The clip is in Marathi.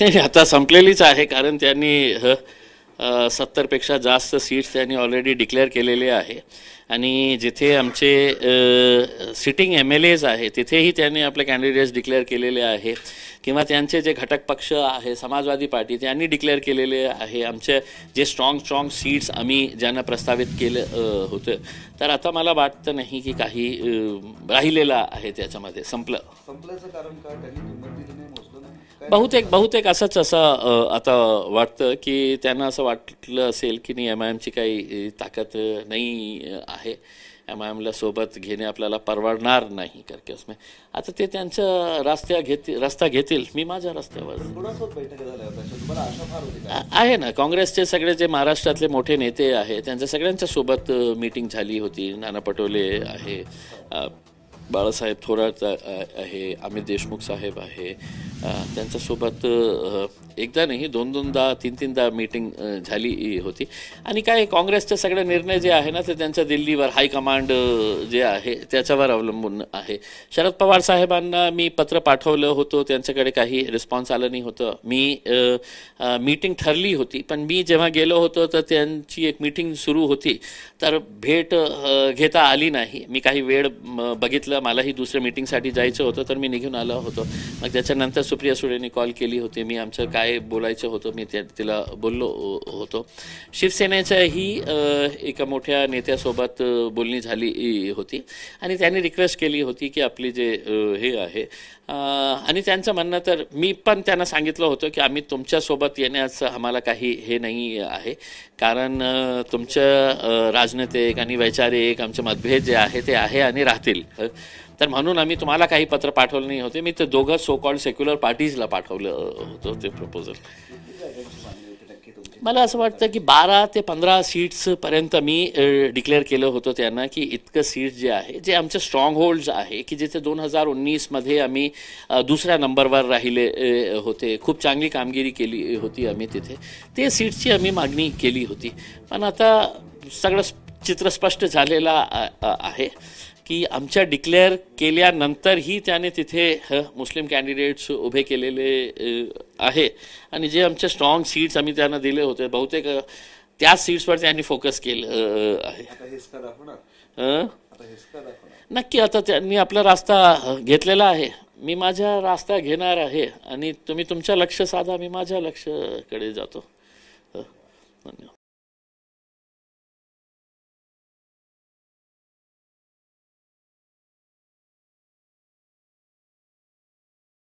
नाही आता संपलेलीच आहे कारण त्यांनी सत्तरपेक्षा जास्त सीट्स त्यांनी ऑलरेडी डिक्लेअर केलेले आहे आणि जिथे आमचे सिटिंग एम एल एज आहे तिथेही त्यांनी आपले कॅन्डिडेट्स डिक्लेअर केलेले आहे किंवा त्यांचे जे घटक पक्ष आहे समाजवादी पार्टी त्यांनी डिक्लेअर केलेले आहे आमचे जे स्ट्रॉंग स्ट्रॉंग सीट्स आम्ही ज्यांना प्रस्तावित केलं होतं तर आता मला वाटतं नाही की काही राहिलेलं आहे त्याच्यामध्ये संपलं संपल्याचं कारण काय बहुतेक बहुतेक असंच असं आता वाटतं की त्यांना असं वाटलं असेल की नाही एम आय एमची काही ताकद नाही आहे एम आय एमला सोबत घेणे आपल्याला परवडणार नाही असं आता ते त्यांचं रस्त्या घेतील रस्ता घेतील मी माझ्या रस्त्यावर आहे ना काँग्रेसचे सगळे जे महाराष्ट्रातले मोठे नेते आहे त्यांच्या सगळ्यांच्या सोबत मीटिंग झाली होती नाना पटोले आहे बाळासाहेब थोरात आहे अमित देशमुख साहेब आहे त्यांच्यासोबत एकदा नाही दोन दोनदा तीन तीनदा मीटिंग झाली होती आणि काय काँग्रेसचे सगळे निर्णय जे आहे ना ते त्यांच्या दिल्लीवर हायकमांड जे आहे त्याच्यावर अवलंबून आहे शरद पवार साहेबांना मी पत्र पाठवलं होतं त्यांच्याकडे काही रिस्पॉन्स आलं नाही होतं मी मीटिंग ठरली होती पण मी जेव्हा गेलो होतो तर त्यांची एक मीटिंग सुरू होती तर भेट घेता आली नाही मी काही वेळ बघितलं मलाही दुसऱ्या मीटिंगसाठी जायचं होतं तर मी निघून आलो होतो मग त्याच्यानंतर सुप्रिया सुळेने कॉल केली होती मी आमचं काय बोलायचं होतं मी तिला बोललो होतो शिवसेनेच्याही एका मोठ्या नेत्यासोबत बोलणी झाली होती आणि त्यांनी रिक्वेस्ट केली होती की आपली जे हे आहे आणि त्यांचं म्हणणं तर मी पण त्यांना सांगितलं होतं की आम्ही तुमच्यासोबत येण्याचं आम्हाला काही हे नाही आहे कारण तुमचं राजनैतिक आणि वैचारिक आमचे मतभेद जे आहे ते आहे आणि राहतील तर म्हणून आम्ही तुम्हाला काही पत्र पाठवलं नाही होते मी ते दोघं सो कॉल्ड सेक्युलर पार्टीजला पाठवलं होतं ते प्रपोजल मला असं वाटतं की बारा ते पंधरा सीट्सपर्यंत मी डिक्लेअर केलं होतं त्यांना की इतकं सीट जे आहे जे आमचे स्ट्रॉंग होल्ड्स आहे की जिथे दोन हजार उन्नीसमध्ये आम्ही दुसऱ्या नंबरवर राहिले होते खूप चांगली कामगिरी केली होती आम्ही तिथे ते सीट्सची आम्ही मागणी केली होती पण आता सगळं चित्र स्पष्ट झालेलं आहे की आमच्या डिक्लेअर केल्यानंतरही त्याने तिथे मुस्लिम कॅन्डिडेट्स उभे केलेले आहे आणि जे आमचे स्ट्रॉंग सीट्स आम्ही त्यांना दिले होते बहुतेक त्या सीट्सवर त्यांनी फोकस केलं आहे नक्की आता त्यांनी आपला रास्ता घेतलेला आहे मी माझा रास्ता घेणार आहे आणि तुम्ही तुमच्या लक्ष साधा मी माझ्या लक्षकडे जातो धन्यवाद